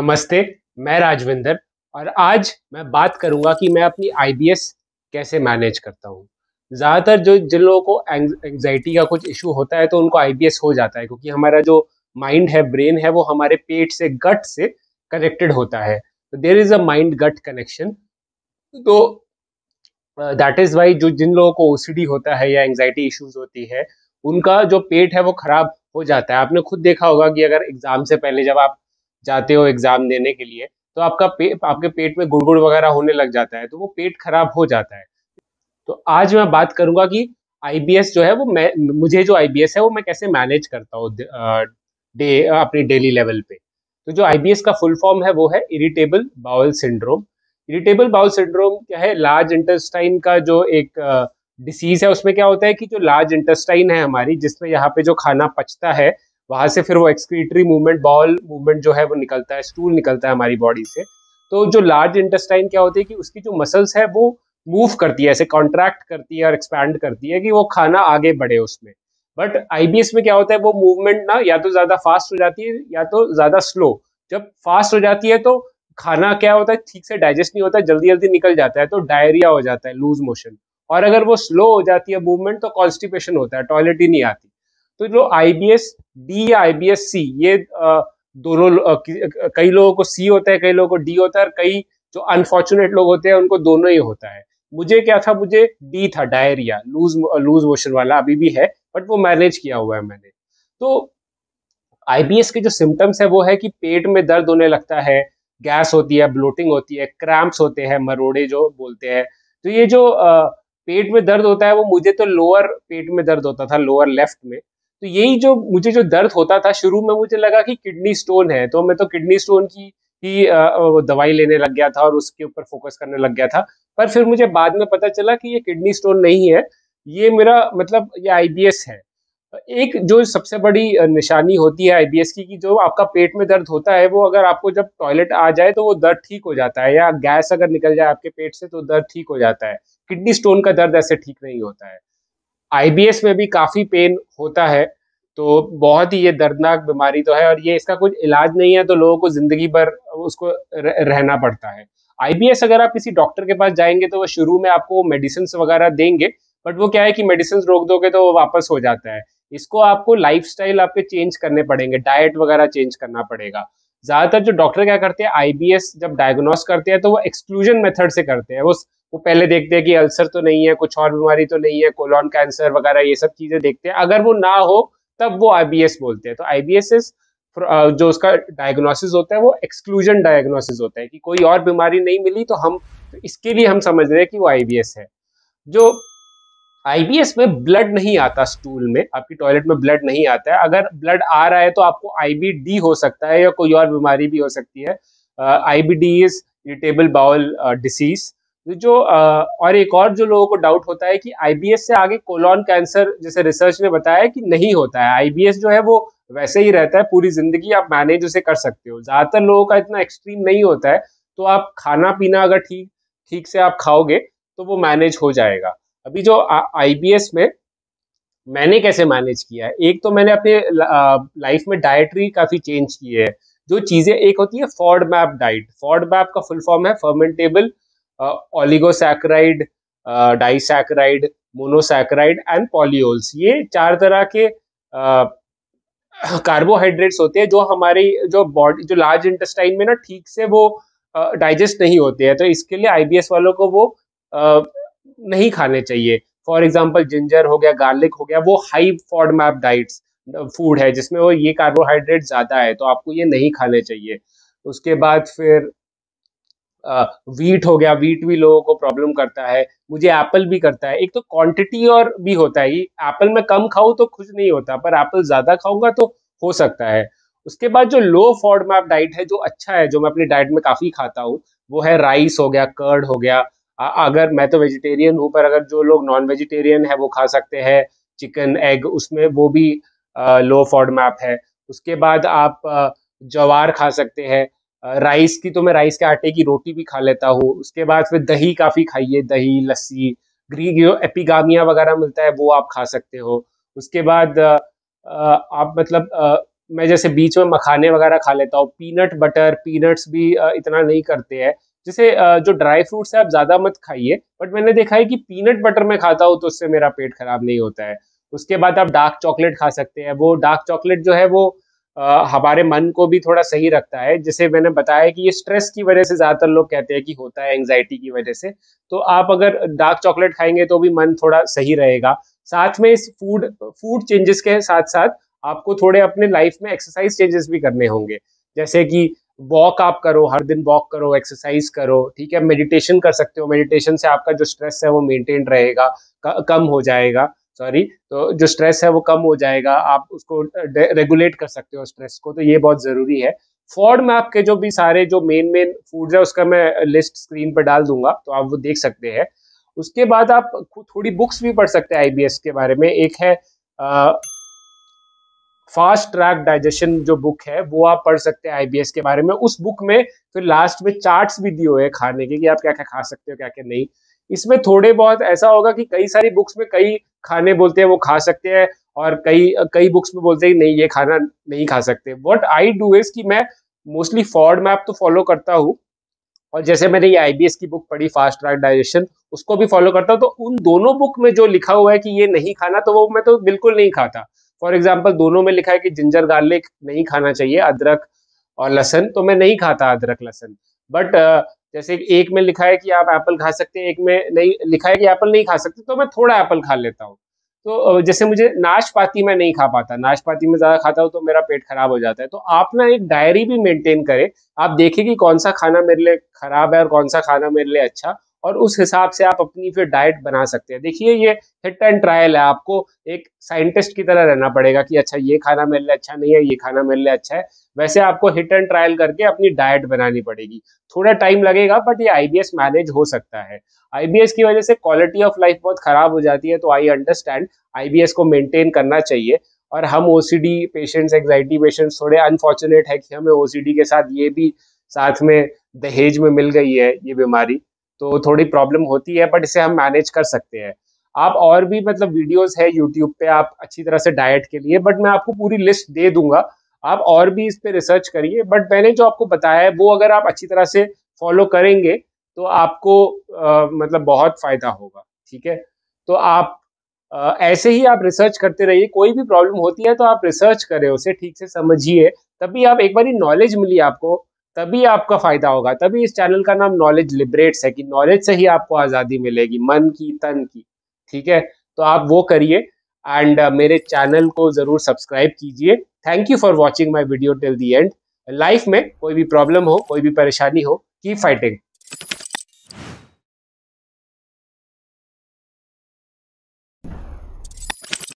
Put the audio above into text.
नमस्ते मैं राजविंदर और आज मैं बात करूंगा कि मैं अपनी आई कैसे मैनेज करता हूँ ज़्यादातर जो जिन लोगों को एंगजाइटी का कुछ इशू होता है तो उनको आई हो जाता है क्योंकि हमारा जो माइंड है ब्रेन है वो हमारे पेट से गट से कनेक्टेड होता है तो देर इज़ तो, अ माइंड गट कनेक्शन तो दैट इज़ वाई जो जिन लोगों को ओ होता है या एंगजाइटी इश्यूज होती है उनका जो पेट है वो खराब हो जाता है आपने खुद देखा होगा कि अगर एग्ज़ाम से पहले जब आप जाते हो एग्जाम देने के लिए तो आपका पे, आपके पेट में गुड़गुड़ वगैरह होने लग जाता है तो वो पेट खराब हो जाता है तो आज मैं बात करूंगा कि आईबीएस जो है वो मैं मुझे जो आईबीएस है वो मैं कैसे मैनेज करता हूँ डे अपने डेली लेवल पे तो जो आईबीएस का फुल फॉर्म है वो है irritable bowel syndrome irritable bowel syndrome क्या है लार्ज इंटेस्टाइन का जो एक डिसीज है उसमें क्या होता है कि जो लार्ज इंटेस्टाइन है हमारी जिसमें यहाँ पे जो खाना पचता है वहां से फिर वो एक्सक्रीटरी मूवमेंट बॉल मूवमेंट जो है वो निकलता है स्टूल निकलता है हमारी बॉडी से तो जो लार्ज इंटेस्टाइन क्या होती है कि उसकी जो मसल्स है वो मूव करती है ऐसे कॉन्ट्रैक्ट करती है और एक्सपैंड करती है कि वो खाना आगे बढ़े उसमें बट आईबीएस में क्या होता है वो मूवमेंट ना या तो ज़्यादा फास्ट हो जाती है या तो ज़्यादा स्लो जब फास्ट हो जाती है तो खाना क्या होता है ठीक से डाइजेस्ट नहीं होता जल्दी जल्दी निकल जाता है तो डायरिया हो जाता है लूज मोशन और अगर वो स्लो हो जाती है मूवमेंट तो कॉन्स्टिपेशन होता है टॉयलेट ही नहीं आती तो जो आई बी एस डी या आई बी एस सी ये दोनों कई लोगों को सी होता है कई लोगों को डी होता है और कई जो अनफॉर्चुनेट लोग होते हैं उनको दोनों ही होता है मुझे क्या था मुझे डी था डायरिया लूज लूज मोशन वाला अभी भी है बट वो मैनेज किया हुआ है मैंने तो आईबीएस के जो सिम्टम्स है वो है कि पेट में दर्द होने लगता है गैस होती है ब्लोटिंग होती है क्रैम्प्स होते हैं मरोड़े जो बोलते हैं तो ये जो आ, पेट में दर्द होता है वो मुझे तो लोअर पेट में दर्द होता था लोअर लेफ्ट में तो यही जो मुझे जो दर्द होता था शुरू में मुझे लगा कि किडनी स्टोन है तो मैं तो किडनी स्टोन की ही दवाई लेने लग गया था और उसके ऊपर फोकस करने लग गया था पर फिर मुझे बाद में पता चला कि ये किडनी स्टोन नहीं है ये मेरा मतलब ये आई है एक जो सबसे बड़ी निशानी होती है आई की कि जो आपका पेट में दर्द होता है वो अगर आपको जब टॉयलेट आ जाए तो वो दर्द ठीक हो जाता है या गैस अगर निकल जाए आपके पेट से तो दर्द ठीक हो जाता है किडनी स्टोन का दर्द ऐसे ठीक नहीं होता है आईबीएस में भी काफ़ी पेन होता है तो बहुत ही ये दर्दनाक बीमारी तो है और ये इसका कुछ इलाज नहीं है तो लोगों को ज़िंदगी भर उसको रहना पड़ता है आईबीएस अगर आप किसी डॉक्टर के पास जाएंगे तो वो शुरू में आपको मेडिसिन वगैरह देंगे बट वो क्या है कि मेडिसिन रोक दोगे तो वो वापस हो जाता है इसको आपको लाइफ आपके चेंज करने पड़ेंगे डाइट वगैरह चेंज करना पड़ेगा ज्यादातर जो डॉक्टर क्या करते हैं आईबीएस जब डायग्नोस करते हैं तो वो एक्सक्लूजन मेथड से करते हैं वो वो पहले देखते हैं कि अल्सर तो नहीं है कुछ और बीमारी तो नहीं है कोलॉन कैंसर वगैरह ये सब चीजें देखते हैं अगर वो ना हो तब वो आईबीएस बोलते हैं तो आईबीएस जो उसका डायग्नोसिस होता है वो एक्सक्लूजन डायग्नोसिस होता है कि कोई और बीमारी नहीं मिली तो हम तो इसके लिए हम समझ रहे हैं कि वो आईबीएस है जो आईबीएस में ब्लड नहीं आता स्टूल में आपकी टॉयलेट में ब्लड नहीं आता है अगर ब्लड आ रहा है तो आपको आईबीडी हो सकता है या कोई और बीमारी भी हो सकती है IBD is irritable bowel disease जो uh, और एक और जो लोगों को डाउट होता है कि आईबीएस से आगे कोलॉन कैंसर जैसे रिसर्च ने बताया कि नहीं होता है आईबीएस जो है वो वैसे ही रहता है पूरी जिंदगी आप मैनेज उसे कर सकते हो ज़्यादातर लोगों का इतना एक्सट्रीम नहीं होता है तो आप खाना पीना अगर ठीक ठीक से आप खाओगे तो वो मैनेज हो जाएगा अभी जो आईबीएस में मैंने कैसे मैनेज किया है एक तो मैंने अपने लाइफ में डाइटरी काफ़ी चेंज की है जो चीज़ें एक होती है FODMAP diet FODMAP का फुल फॉर्म है fermentable oligosaccharide disaccharide monosaccharide and polyols ये चार तरह के कार्बोहाइड्रेट्स होते हैं जो हमारी जो बॉडी जो लार्ज इंटेस्टाइन में ना ठीक से वो डाइजेस्ट नहीं होते हैं तो इसके लिए आईबीएस वालों को वो नहीं खाने चाहिए फॉर एग्जाम्पल जिंजर हो गया गार्लिक हो गया वो हाई मैप डाइट फूड है जिसमें वो ये कार्बोहाइड्रेट ज़्यादा है तो आपको ये नहीं खाने चाहिए उसके बाद फिर वीट हो गया वीट भी लोगों को प्रॉब्लम करता है मुझे एप्पल भी करता है एक तो क्वांटिटी और भी होता है एप्पल में कम खाऊं तो कुछ नहीं होता पर एप्पल ज़्यादा खाऊंगा तो हो सकता है उसके बाद जो लो मैप डाइट है जो अच्छा है जो मैं अपनी डाइट में काफ़ी खाता हूँ वो है राइस हो गया कर्ड हो गया अगर मैं तो वेजिटेरियन हूँ पर अगर जो लोग नॉन वेजिटेरियन है वो खा सकते हैं चिकन एग उसमें वो भी लो मैप है उसके बाद आप जवार खा सकते हैं राइस की तो मैं राइस के आटे की रोटी भी खा लेता हूँ उसके बाद फिर दही काफ़ी खाइए दही लस्सी ग्री जो एपिगामिया वगैरह मिलता है वो आप खा सकते हो उसके बाद आप मतलब मैं जैसे बीच में मखाने वगैरह खा लेता हूँ पीनट बटर पीनट्स भी इतना नहीं करते हैं जैसे जो ड्राई फ्रूट्स है आप ज़्यादा मत खाइए बट मैंने देखा है कि पीनट बटर में खाता हूँ तो उससे मेरा पेट खराब नहीं होता है उसके बाद आप डार्क चॉकलेट खा सकते हैं वो डार्क चॉकलेट जो है वो आ, हमारे मन को भी थोड़ा सही रखता है जैसे मैंने बताया कि ये स्ट्रेस की वजह से ज़्यादातर लोग कहते हैं कि होता है एंगजाइटी की वजह से तो आप अगर डार्क चॉकलेट खाएंगे तो भी मन थोड़ा सही रहेगा साथ में इस फूड फूड चेंजेस के साथ साथ आपको थोड़े अपने लाइफ में एक्सरसाइज चेंजेस भी करने होंगे जैसे कि वॉक आप करो हर दिन वॉक करो एक्सरसाइज करो ठीक है मेडिटेशन कर सकते हो मेडिटेशन से आपका जो स्ट्रेस है वो मेंटेन रहेगा कम हो जाएगा सॉरी तो जो स्ट्रेस है वो कम हो जाएगा आप उसको रेगुलेट कर सकते हो स्ट्रेस को तो ये बहुत ज़रूरी है फॉर्ड में आपके जो भी सारे जो मेन मेन फूड्स है उसका मैं लिस्ट स्क्रीन पर डाल दूंगा तो आप वो देख सकते हैं उसके बाद आप थोड़ी बुक्स भी पढ़ सकते हैं आईबीएस के बारे में एक है फास्ट ट्रैक डाइजेशन जो बुक है वो आप पढ़ सकते हैं आईबीएस के बारे में उस बुक में फिर लास्ट में चार्ट्स भी दिए हुए खाने के कि आप क्या क्या खा सकते हो क्या क्या नहीं इसमें थोड़े बहुत ऐसा होगा कि कई सारी बुक्स में कई खाने बोलते हैं वो खा सकते हैं और कई कई बुक्स में बोलते हैं नहीं ये खाना नहीं खा सकते वट आई डू इज कि मैं मोस्टली फॉर्ड मैप तो फॉलो करता हूँ और जैसे मैंने ये आईबीएस की बुक पढ़ी फास्ट ट्रैक डाइजेशन उसको भी फॉलो करता हूँ तो उन दोनों बुक में जो लिखा हुआ है कि ये नहीं खाना तो वो मैं तो बिल्कुल नहीं खाता फॉर एग्जाम्पल दोनों में लिखा है कि जिंजर गार्लिक नहीं खाना चाहिए अदरक और लहसन तो मैं नहीं खाता अदरक लहसन बट uh, जैसे एक में लिखा है कि आप एप्पल खा सकते हैं एक में नहीं लिखा है कि एप्पल नहीं खा सकते तो मैं थोड़ा एप्पल खा लेता हूँ तो uh, जैसे मुझे नाशपाती मैं नहीं खा पाता नाशपाती में ज़्यादा खाता हूँ तो मेरा पेट खराब हो जाता है तो आप ना एक डायरी भी मेंटेन करें आप देखें कि कौन सा खाना मेरे लिए खराब है और कौन सा खाना मेरे लिए अच्छा और उस हिसाब से आप अपनी फिर डाइट बना सकते हैं देखिए ये हिट एंड ट्रायल है आपको एक साइंटिस्ट की तरह रहना पड़ेगा कि अच्छा ये खाना मेरे लिए अच्छा नहीं है ये खाना मेरे लिए अच्छा है वैसे आपको हिट एंड ट्रायल करके अपनी डाइट बनानी पड़ेगी थोड़ा टाइम लगेगा बट ये आई मैनेज हो सकता है आई की वजह से क्वालिटी ऑफ लाइफ बहुत खराब हो जाती है तो आई अंडरस्टैंड आई को मेनटेन करना चाहिए और हम ओ पेशेंट्स एग्जाइटी पेशेंट्स थोड़े अनफॉर्चुनेट है कि हमें ओ के साथ ये भी साथ में दहेज में मिल गई है ये बीमारी तो थोड़ी प्रॉब्लम होती है बट इसे हम मैनेज कर सकते हैं आप और भी मतलब वीडियोस है यूट्यूब पे आप अच्छी तरह से डाइट के लिए बट मैं आपको पूरी लिस्ट दे दूंगा आप और भी इस पे रिसर्च करिए बट मैंने जो आपको बताया है वो अगर आप अच्छी तरह से फॉलो करेंगे तो आपको आ, मतलब बहुत फायदा होगा ठीक है तो आप आ, ऐसे ही आप रिसर्च करते रहिए कोई भी प्रॉब्लम होती है तो आप रिसर्च करें उसे ठीक से समझिए तभी आप एक बार नॉलेज मिली आपको तभी आपका फायदा होगा तभी इस चैनल का नाम नॉलेज लिबरेट्स है कि नॉलेज से ही आपको आज़ादी मिलेगी मन की तन की ठीक है तो आप वो करिए एंड uh, मेरे चैनल को ज़रूर सब्सक्राइब कीजिए thank you for watching my video till the end life में कोई भी प्रॉब्लम हो कोई भी परेशानी हो की फाइटिंग